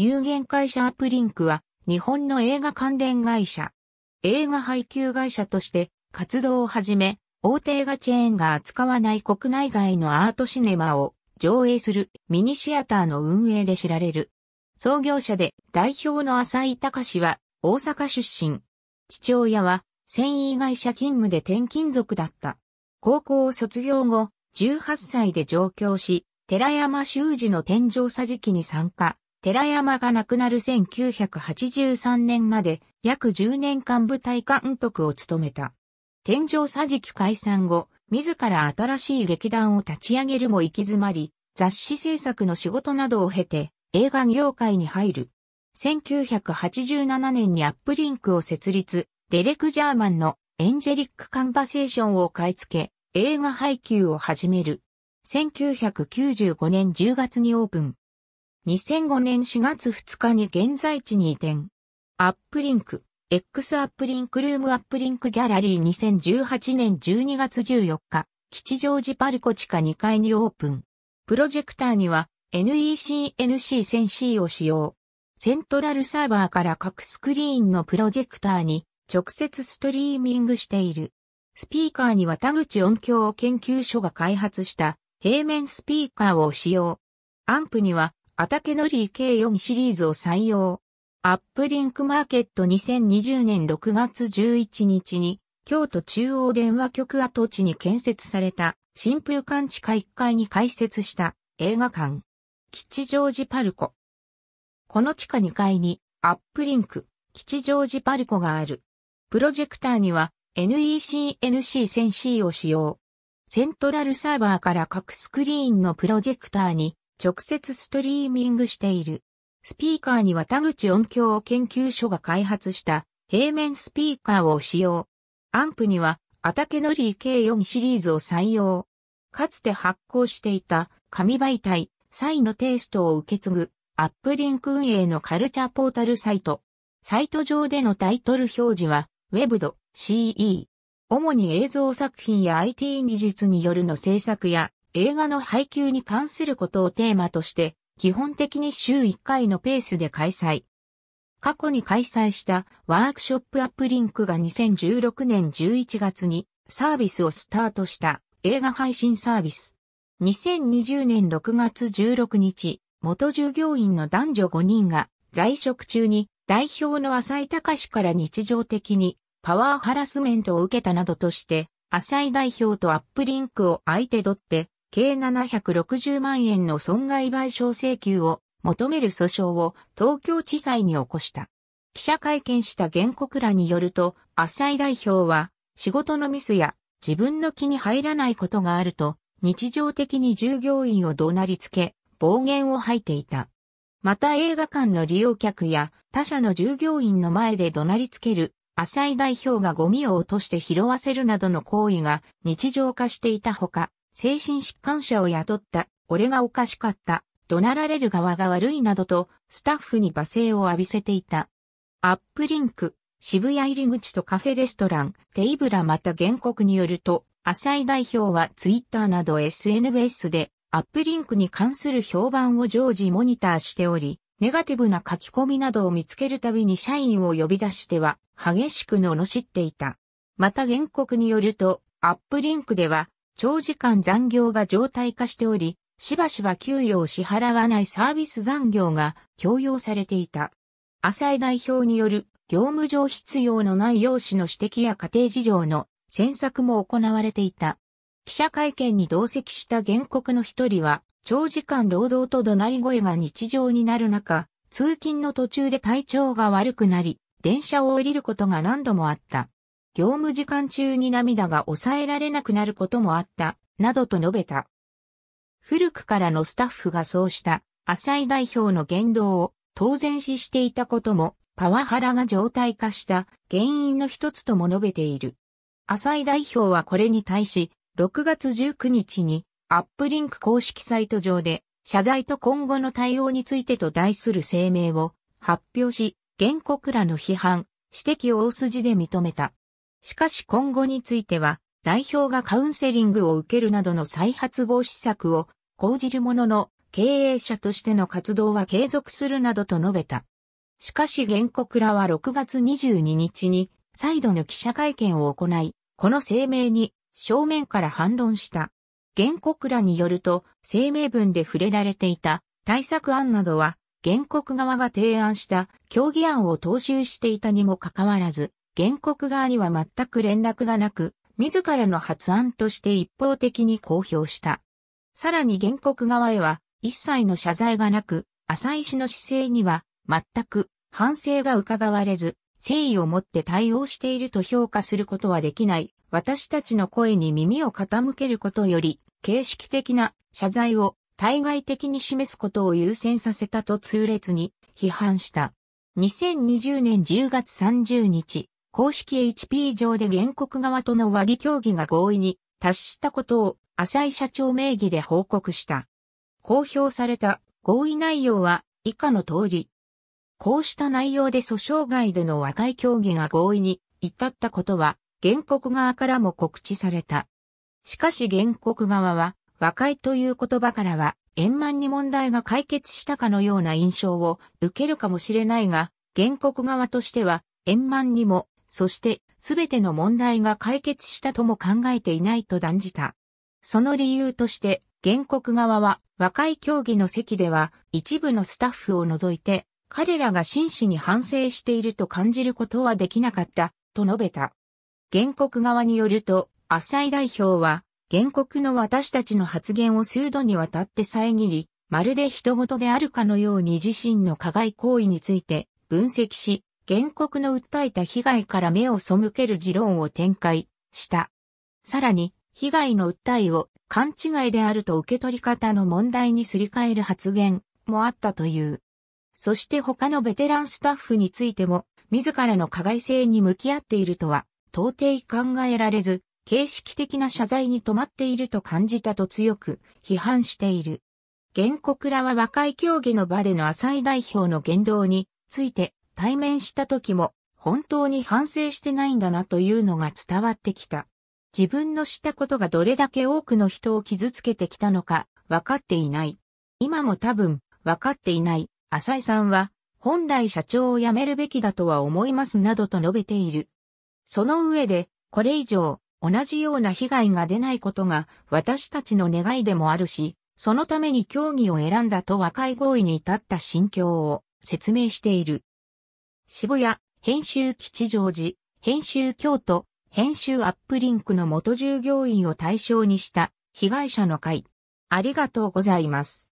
有限会社アップリンクは日本の映画関連会社。映画配給会社として活動を始め、大手映画チェーンが扱わない国内外のアートシネマを上映するミニシアターの運営で知られる。創業者で代表の浅井隆は大阪出身。父親は繊維会社勤務で転勤族だった。高校を卒業後、18歳で上京し、寺山修司の天井桟敷に参加、寺山が亡くなる1983年まで約10年間舞台監督を務めた。天井桟敷解散後、自ら新しい劇団を立ち上げるも行き詰まり、雑誌制作の仕事などを経て映画業界に入る。1987年にアップリンクを設立、デレク・ジャーマンのエンジェリック・カンバセーションを買い付け、映画配給を始める。1995年10月にオープン。2005年4月2日に現在地に移転。アップリンク、X アップリンクルームアップリンクギャラリー2018年12月14日、吉祥寺パルコ地下2階にオープン。プロジェクターには NEC-NC1000C を使用。セントラルサーバーから各スクリーンのプロジェクターに直接ストリーミングしている。スピーカーには田口音響研究所が開発した平面スピーカーを使用。アンプにはアタケノリー計4シリーズを採用。アップリンクマーケット2020年6月11日に、京都中央電話局跡地に建設された、新風館地下1階に開設した映画館。吉祥寺パルコ。この地下2階に、アップリンク、吉祥寺パルコがある。プロジェクターには、NEC-NC1000C を使用。セントラルサーバーから各スクリーンのプロジェクターに直接ストリーミングしている。スピーカーには田口音響研究所が開発した平面スピーカーを使用。アンプには、アタケノリー k 4シリーズを採用。かつて発行していた紙媒体、サイのテイストを受け継ぐ、アップリンク運営のカルチャーポータルサイト。サイト上でのタイトル表示は、w e b ド CE。主に映像作品や IT 技術によるの制作や、映画の配給に関することをテーマとして、基本的に週1回のペースで開催。過去に開催したワークショップアップリンクが2016年11月にサービスをスタートした映画配信サービス。2020年6月16日、元従業員の男女5人が在職中に代表の浅井隆から日常的にパワーハラスメントを受けたなどとして、浅井代表とアップリンクを相手取って計760万円の損害賠償請求を求める訴訟を東京地裁に起こした。記者会見した原告らによると、浅井代表は仕事のミスや自分の気に入らないことがあると、日常的に従業員を怒鳴りつけ、暴言を吐いていた。また映画館の利用客や他社の従業員の前で怒鳴りつける浅井代表がゴミを落として拾わせるなどの行為が日常化していたほか、精神疾患者を雇った、俺がおかしかった、怒鳴られる側が悪いなどと、スタッフに罵声を浴びせていた。アップリンク、渋谷入り口とカフェレストラン、テイブラまた原告によると、浅井代表はツイッターなど SNS で、アップリンクに関する評判を常時モニターしており、ネガティブな書き込みなどを見つけるたびに社員を呼び出しては、激しく罵っていた。また原告によると、アップリンクでは、長時間残業が常態化しており、しばしば給与を支払わないサービス残業が強要されていた。浅井代表による業務上必要のない容姿の指摘や家庭事情の詮索も行われていた。記者会見に同席した原告の一人は、長時間労働と怒鳴り声が日常になる中、通勤の途中で体調が悪くなり、電車を降りることが何度もあった。業務時間中に涙が抑えられなくなることもあった、などと述べた。古くからのスタッフがそうした浅井代表の言動を当然視していたこともパワハラが常態化した原因の一つとも述べている。浅井代表はこれに対し6月19日にアップリンク公式サイト上で謝罪と今後の対応についてと題する声明を発表し、原告らの批判、指摘を大筋で認めた。しかし今後については、代表がカウンセリングを受けるなどの再発防止策を講じるものの、経営者としての活動は継続するなどと述べた。しかし原告らは6月22日に再度の記者会見を行い、この声明に正面から反論した。原告らによると、声明文で触れられていた対策案などは、原告側が提案した協議案を踏襲していたにもかかわらず、原告側には全く連絡がなく、自らの発案として一方的に公表した。さらに原告側へは一切の謝罪がなく、浅井氏の姿勢には全く反省が伺われず、誠意を持って対応していると評価することはできない。私たちの声に耳を傾けることより、形式的な謝罪を対外的に示すことを優先させたと痛烈に批判した。2020年10月30日、公式 HP 上で原告側との和議協議が合意に達したことを浅井社長名義で報告した。公表された合意内容は以下の通り。こうした内容で訴訟外での和解協議が合意に至ったことは原告側からも告知された。しかし原告側は和解という言葉からは円満に問題が解決したかのような印象を受けるかもしれないが、原告側としては円満にもそして、すべての問題が解決したとも考えていないと断じた。その理由として、原告側は、和解協議の席では、一部のスタッフを除いて、彼らが真摯に反省していると感じることはできなかった、と述べた。原告側によると、浅井代表は、原告の私たちの発言を数度にわたって遮り、まるで人事であるかのように自身の加害行為について分析し、原告の訴えた被害から目を背ける持論を展開した。さらに、被害の訴えを勘違いであると受け取り方の問題にすり替える発言もあったという。そして他のベテランスタッフについても、自らの加害性に向き合っているとは、到底考えられず、形式的な謝罪に止まっていると感じたと強く批判している。原告らは若い競技の場での浅い代表の言動について対面した時も本当に反省してないんだなというのが伝わってきた。自分のしたことがどれだけ多くの人を傷つけてきたのか分かっていない。今も多分分かっていない浅井さんは本来社長を辞めるべきだとは思いますなどと述べている。その上でこれ以上同じような被害が出ないことが私たちの願いでもあるし、そのために競技を選んだと和解合意に至った心境を説明している。渋谷、編集吉祥寺、編集京都、編集アップリンクの元従業員を対象にした被害者の会。ありがとうございます。